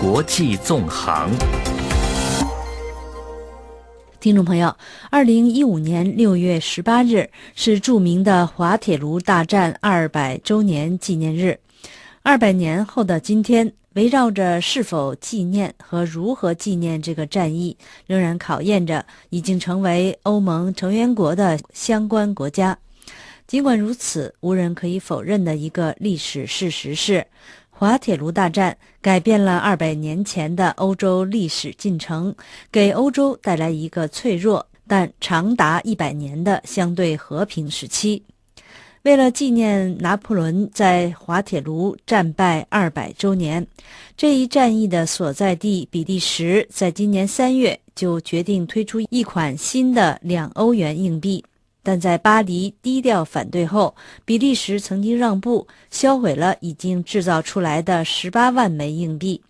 国际纵横，听众朋友，二零一五年六月十八日是著名的滑铁卢大战二百周年纪念日。二百年后的今天，围绕着是否纪念和如何纪念这个战役，仍然考验着已经成为欧盟成员国的相关国家。尽管如此，无人可以否认的一个历史事实是。滑铁卢大战改变了二百年前的欧洲历史进程，给欧洲带来一个脆弱但长达一百年的相对和平时期。为了纪念拿破仑在滑铁卢战败二百周年，这一战役的所在地比利时在今年三月就决定推出一款新的两欧元硬币。但在巴黎低调反对后，比利时曾经让步，销毁了已经制造出来的十八万枚硬币。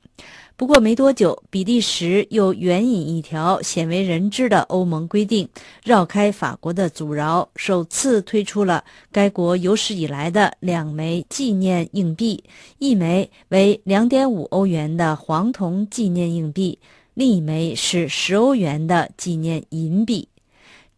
不过没多久，比利时又援引一条鲜为人知的欧盟规定，绕开法国的阻挠，首次推出了该国有史以来的两枚纪念硬币，一枚为两点五欧元的黄铜纪念硬币，另一枚是十欧元的纪念银币。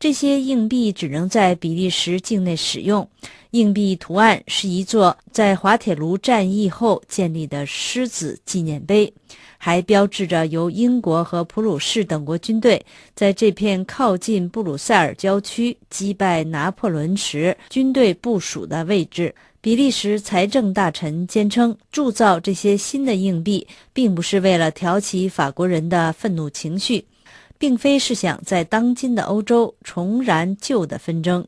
这些硬币只能在比利时境内使用。硬币图案是一座在滑铁卢战役后建立的狮子纪念碑，还标志着由英国和普鲁士等国军队在这片靠近布鲁塞尔郊区击败拿破仑时军队部署的位置。比利时财政大臣坚称，铸造这些新的硬币并不是为了挑起法国人的愤怒情绪。并非是想在当今的欧洲重燃旧的纷争，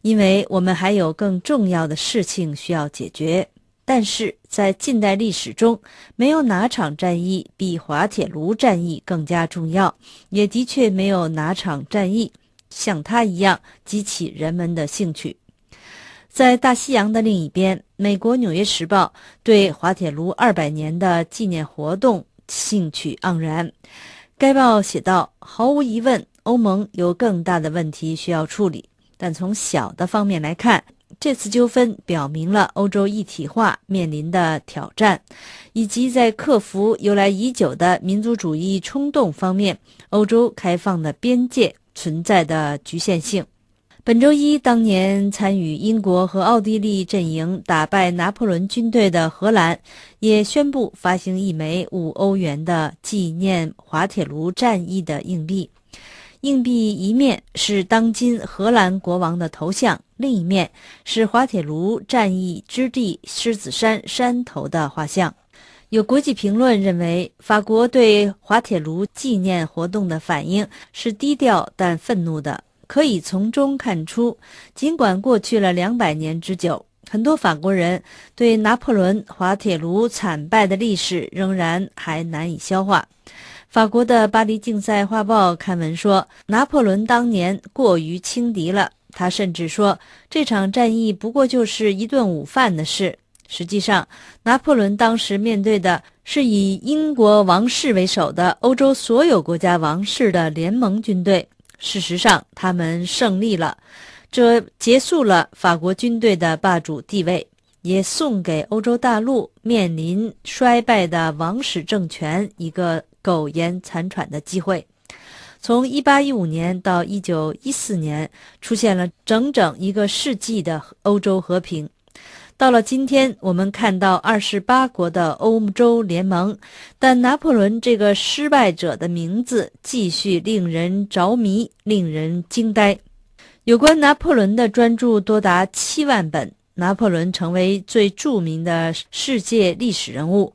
因为我们还有更重要的事情需要解决。但是在近代历史中，没有哪场战役比滑铁卢战役更加重要，也的确没有哪场战役像它一样激起人们的兴趣。在大西洋的另一边，美国《纽约时报》对滑铁卢二百年的纪念活动兴趣盎然。该报写道：“毫无疑问，欧盟有更大的问题需要处理，但从小的方面来看，这次纠纷表明了欧洲一体化面临的挑战，以及在克服由来已久的民族主义冲动方面，欧洲开放的边界存在的局限性。”本周一，当年参与英国和奥地利阵营打败拿破仑军队的荷兰，也宣布发行一枚五欧元的纪念滑铁卢战役的硬币。硬币一面是当今荷兰国王的头像，另一面是滑铁卢战役之地狮子山山头的画像。有国际评论认为，法国对滑铁卢纪念活动的反应是低调但愤怒的。可以从中看出，尽管过去了两百年之久，很多法国人对拿破仑滑铁卢惨败的历史仍然还难以消化。法国的《巴黎竞赛画报》刊文说，拿破仑当年过于轻敌了。他甚至说，这场战役不过就是一顿午饭的事。实际上，拿破仑当时面对的是以英国王室为首的欧洲所有国家王室的联盟军队。事实上，他们胜利了，这结束了法国军队的霸主地位，也送给欧洲大陆面临衰败的王室政权一个苟延残喘的机会。从1815年到1914年，出现了整整一个世纪的欧洲和平。到了今天，我们看到二十八国的欧洲联盟，但拿破仑这个失败者的名字继续令人着迷，令人惊呆。有关拿破仑的专著多达七万本，拿破仑成为最著名的世界历史人物。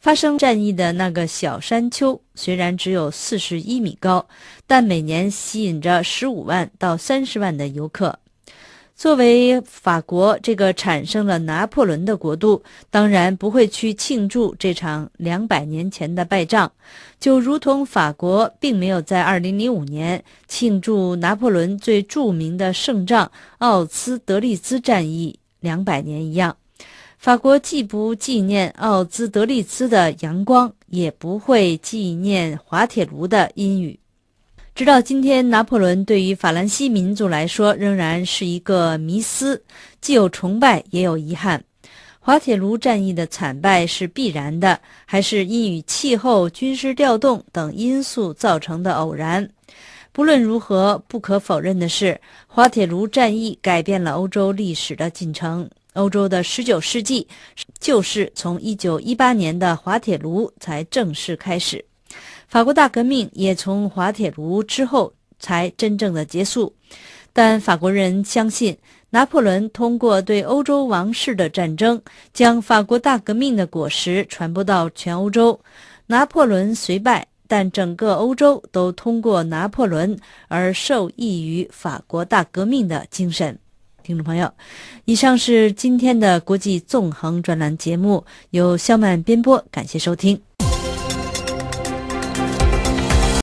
发生战役的那个小山丘虽然只有四十一米高，但每年吸引着十五万到三十万的游客。作为法国这个产生了拿破仑的国度，当然不会去庆祝这场两百年前的败仗，就如同法国并没有在二零零五年庆祝拿破仑最著名的胜仗奥兹德利兹战役两百年一样，法国既不纪念奥兹德利兹的阳光，也不会纪念滑铁卢的阴雨。直到今天，拿破仑对于法兰西民族来说仍然是一个迷思，既有崇拜也有遗憾。滑铁卢战役的惨败是必然的，还是因与气候、军事调动等因素造成的偶然？不论如何，不可否认的是，滑铁卢战役改变了欧洲历史的进程。欧洲的19世纪就是从1918年的滑铁卢才正式开始。法国大革命也从滑铁卢之后才真正的结束，但法国人相信，拿破仑通过对欧洲王室的战争，将法国大革命的果实传播到全欧洲。拿破仑虽败，但整个欧洲都通过拿破仑而受益于法国大革命的精神。听众朋友，以上是今天的国际纵横专栏节目，由肖曼编播，感谢收听。